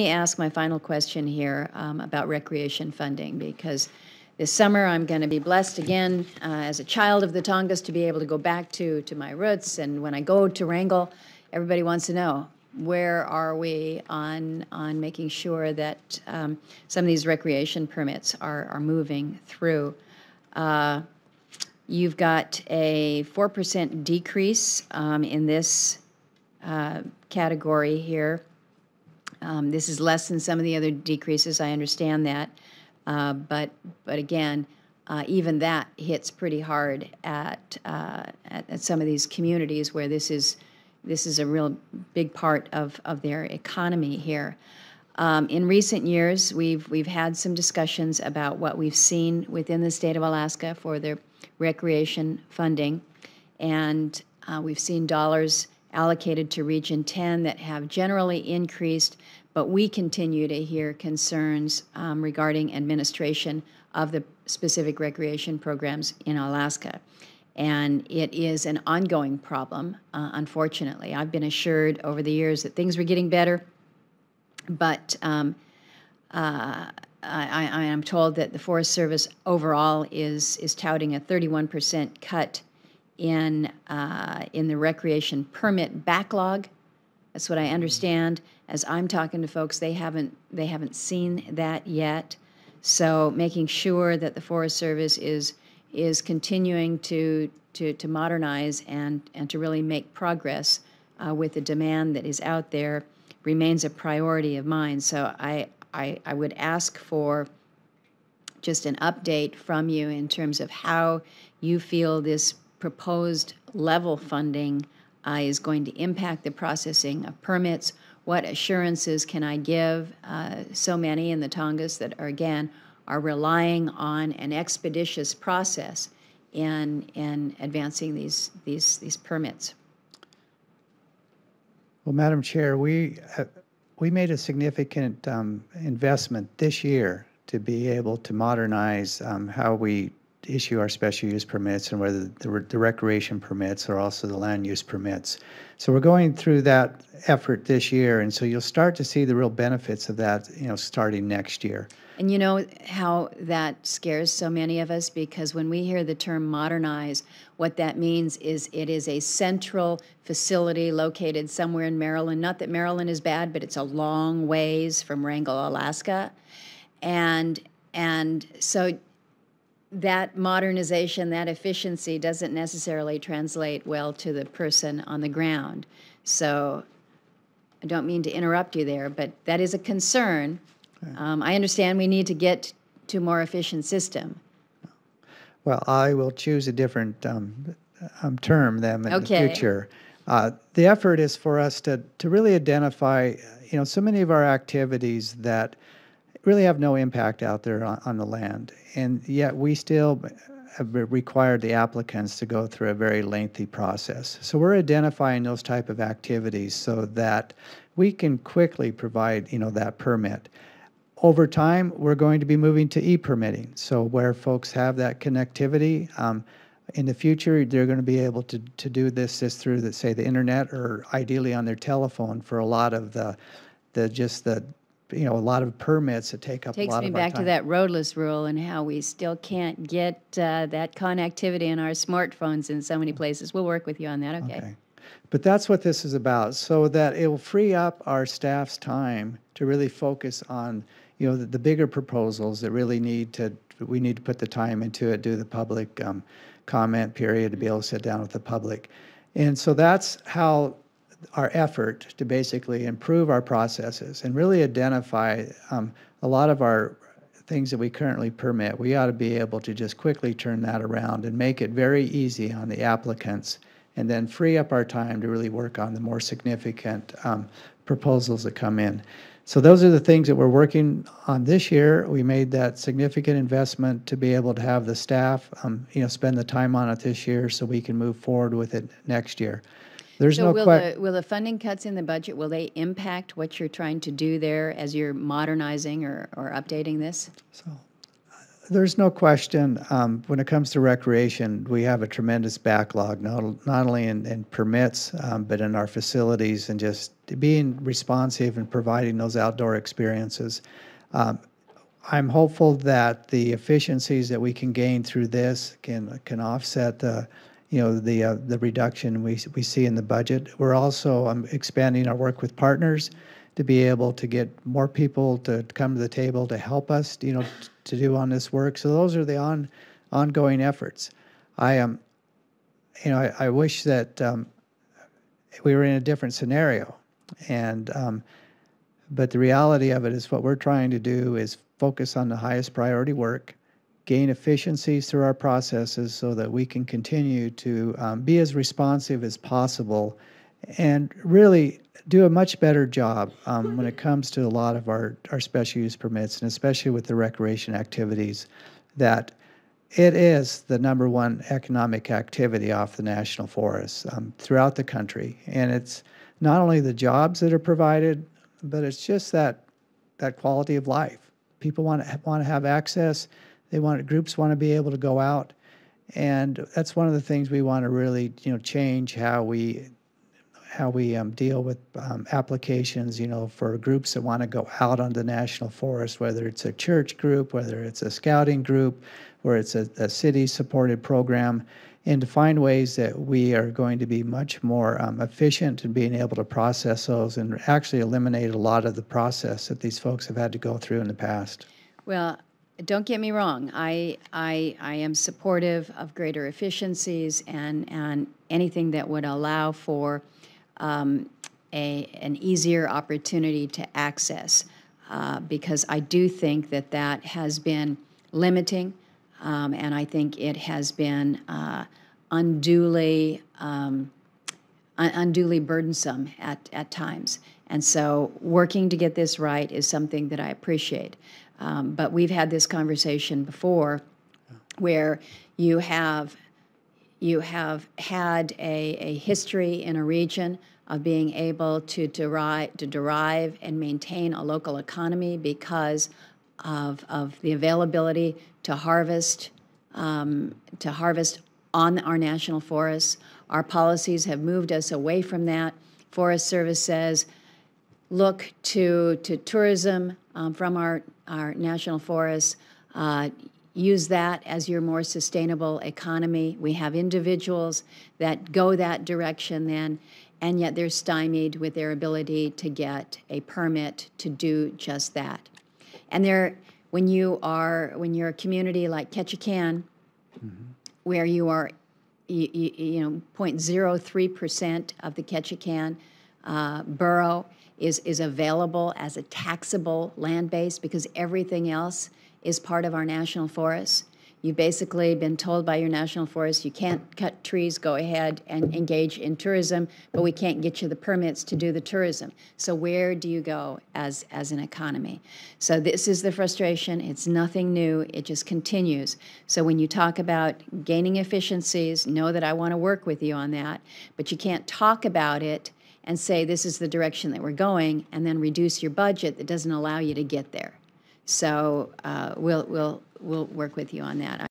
Let me ask my final question here um, about recreation funding because this summer I'm going to be blessed again uh, as a child of the Tongass to be able to go back to to my roots. And when I go to Wrangell, everybody wants to know where are we on on making sure that um, some of these recreation permits are are moving through. Uh, you've got a four percent decrease um, in this uh, category here. Um, this is less than some of the other decreases. I understand that, uh, but but again, uh, even that hits pretty hard at, uh, at, at some of these communities where this is this is a real big part of of their economy here. Um, in recent years, we've we've had some discussions about what we've seen within the state of Alaska for their recreation funding, and uh, we've seen dollars allocated to Region 10 that have generally increased, but we continue to hear concerns um, regarding administration of the specific recreation programs in Alaska. And it is an ongoing problem, uh, unfortunately. I've been assured over the years that things were getting better, but um, uh, I, I am told that the Forest Service overall is, is touting a 31% cut in uh, in the recreation permit backlog. That's what I mm-hmm. understand. As I'm talking to folks, they haven't they haven't seen that yet. So making sure that the Forest Service is is continuing to to, to modernize and and to really make progress uh, with the demand that is out there remains a priority of mine. So I, I I would ask for just an update from you in terms of how you feel this proposed level funding uh, is going to impact the processing of permits? What assurances can I give? Uh, so many in the Tongass that are, again, are relying on an expeditious process in, in advancing these, these, these permits. Well, Madam Chair, we, uh, we made a significant um, investment this year to be able to modernize um, how we issue our special use permits and whether the, the recreation permits are also the land use permits. So we're going through that effort this year, and so you'll start to see the real benefits of that, you know, starting next year. And you know how that scares so many of us because when we hear the term modernize, what that means is it is a central facility located somewhere in Maryland. Not that Maryland is bad, but it's a long ways from Wrangell, Alaska. And and so that modernization, that efficiency doesn't necessarily translate well to the person on the ground. So I don't mean to interrupt you there, but that is a concern. Okay. Um, I understand we need to get to a more efficient system. Well, I will choose a different um, um, term then in okay. the future. Uh, the effort is for us to, to really identify, you know, so many of our activities that – really have no impact out there on, on the land. And yet we still have required the applicants to go through a very lengthy process. So we're identifying those type of activities so that we can quickly provide, you know, that permit. Over time, we're going to be moving to e-permitting. So where folks have that connectivity, um, in the future, they're going to be able to, to do this just through, the, say, the internet or ideally on their telephone for a lot of the, the just the you know a lot of permits that take up Takes a lot of Takes me back to that roadless rule and how we still can't get uh, that connectivity in our smartphones in so many places. We'll work with you on that. Okay. okay. But that's what this is about, so that it will free up our staff's time to really focus on you know the, the bigger proposals that really need to we need to put the time into it, do the public um, comment period to be able to sit down with the public. And so that's how our effort to basically improve our processes and really identify um, a lot of our things that we currently permit. We ought to be able to just quickly turn that around and make it very easy on the applicants and then free up our time to really work on the more significant um, proposals that come in. So those are the things that we're working on this year. We made that significant investment to be able to have the staff, um, you know, spend the time on it this year so we can move forward with it next year. There's so no will, the, will the funding cuts in the budget will they impact what you're trying to do there as you're modernizing or, or updating this? So uh, there's no question um, when it comes to recreation, we have a tremendous backlog not not only in, in permits um, but in our facilities and just being responsive and providing those outdoor experiences. Um, I'm hopeful that the efficiencies that we can gain through this can can offset the you know the uh, the reduction we we see in the budget. We're also um, expanding our work with partners to be able to get more people to come to the table to help us, you know, to do on this work. So those are the on ongoing efforts. I am, um, you know, I, I wish that um, we were in a different scenario, and um, but the reality of it is what we're trying to do is focus on the highest priority work gain efficiencies through our processes so that we can continue to um, be as responsive as possible and really do a much better job um, when it comes to a lot of our, our special use permits and especially with the recreation activities that it is the number one economic activity off the national forests um, throughout the country and it's not only the jobs that are provided but it's just that that quality of life people want to want to have access they want groups want to be able to go out, and that's one of the things we want to really you know change how we how we um, deal with um, applications, you know, for groups that want to go out on the national forest, whether it's a church group, whether it's a scouting group, where it's a, a city-supported program, and to find ways that we are going to be much more um, efficient in being able to process those and actually eliminate a lot of the process that these folks have had to go through in the past. Well, don't get me wrong. I, I, I am supportive of greater efficiencies and, and anything that would allow for um, a, an easier opportunity to access uh, because I do think that that has been limiting um, and I think it has been uh, unduly um, unduly burdensome at, at times. And so working to get this right is something that I appreciate. Um, but we've had this conversation before where you have you have had a, a history in a region of being able to derive, to derive and maintain a local economy because of, of the availability to harvest um, to harvest on our national forests. Our policies have moved us away from that. Forest Service says look to, to tourism um, from our, our national forests. Uh, use that as your more sustainable economy. We have individuals that go that direction then, and yet they're stymied with their ability to get a permit to do just that. And there, when you are when you're a community like Ketchikan, mm-hmm. where you are, you, you, you know, 0.03 percent of the Ketchikan uh, borough is, is available as a taxable land base because everything else is part of our national forests. You've basically been told by your national forest you can't cut trees, go ahead and engage in tourism, but we can't get you the permits to do the tourism. So where do you go as, as an economy? So this is the frustration. It's nothing new. It just continues. So when you talk about gaining efficiencies, know that I want to work with you on that, but you can't talk about it and say, this is the direction that we're going, and then reduce your budget that doesn't allow you to get there. So uh, we'll, we'll, we'll work with you on that.